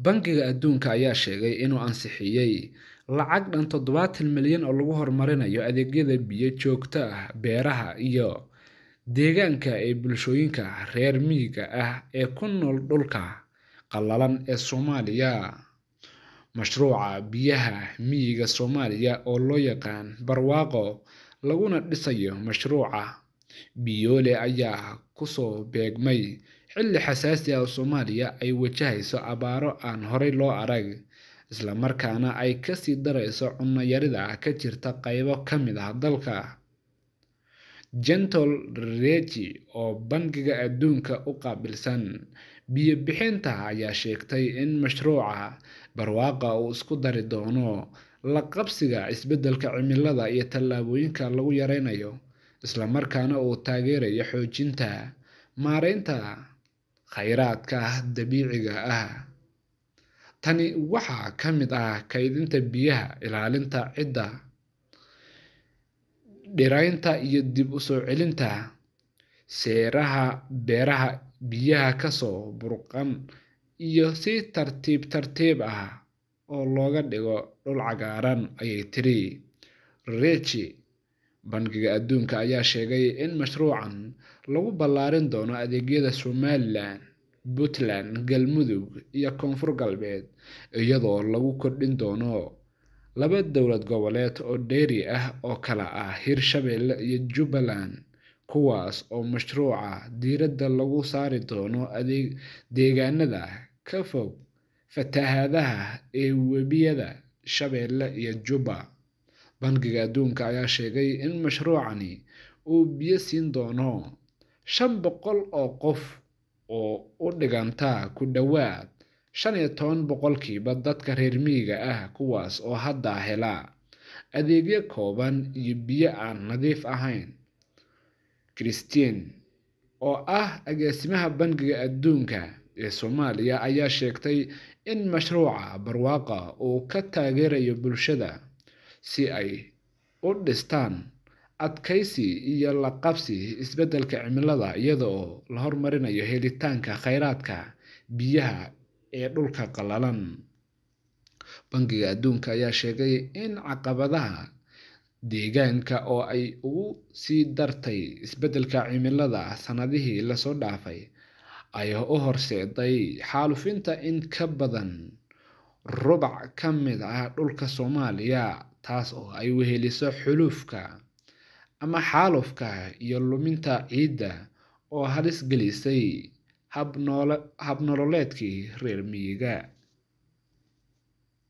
bankiga adduunka ayaa sheegay inuu ansixiyey lacag dhan toddobaatan milyan oo lagu horumarinayo adeegyada biyo joogto ah beeraha iyo deegaanka ee bulshooyinka reer miyiga ah ee ku nool dhulka qallalan ee soomaaliya mashruuca biyaha miyiga soomaaliya oo loo yaqaan barwaaqo laguna dhisayo mashruuca biyoole ayaa kusoo beegmay xilli xasaasi ah oo soomaaliya ay wajahayso abaaro aan horey loo arag islamarkaana ay kasii darayso cunno yarida ah ka jirta qaybo ka mid ah dalka gentle regi oo bangiga adduunka u qaabilsan biyo bixinta ayaa sheegtay in mashruuca barwaaqa uu isku dari doono la qabsiga isbeddelka cimilada iyo tallaabooyinka lagu yaraynayo isla markaana uu taageerayo xoojinta maareynta khayraadka dabiiciga ah tani waxaa ka mid ah kaydinta biyaha ilaalinta cidda dhiraynta iyo dib u soo celinta seeraha beeraha biyaha kasoo burqan iyo si tartiib tartiib ah oo looga dhigo dhul cagaaran ayay tiri richi bangiga adduunka ayaa sheegay in mashruucan lagu ballaarin doono adeegyada somalilan puntland galmudug iyo koonfur galbeed iyadoo lagu kordhin doono laba dowlad goboleed oo dheeri ah oo kala ah hirshabeelle iyo jubbaland kuwaas oo mashruuca diiradda lagu saari doono deegaanada ka fog fatahaadaha ee webiyada shabeelle iyo jubba bangiga adduunka ayaa sheegay in mashruucani uu biyo siin doono shan boqol oo qof oo u dhiganta ku dhowaad shan iyo toban boqolkiiba dadka reer miyiga ah kuwaas oo hadda hela adeegyo kooban iyo biyo aan nadiif ahayn christiin oo ah agaasimaha bangiga adduunka ee soomaaliya ayaa sheegtay in mashruuca barwaaqa uu ka taageerayo bulshada si ay u dhistaan adkaysi iyo la qabsi isbeddelka cimilada iyada oo la horumarinayo helitaanka kheyraadka biyaha ee dhulka qalalan bangiga adduunka ayaa sheegay in caqabadaha deegaanka oo ay ugu sii dartay isbeddelka cimilada sanadihii lasoo dhaafay ayaa u horseeday xaalufinta in ka badan rubac ka mid ah dhulka soomaaliya taas oo ay weheliso xuluufka ama xaalufka iyo luminta ciidda oo halis gelisay habnololeedkii reer miyiga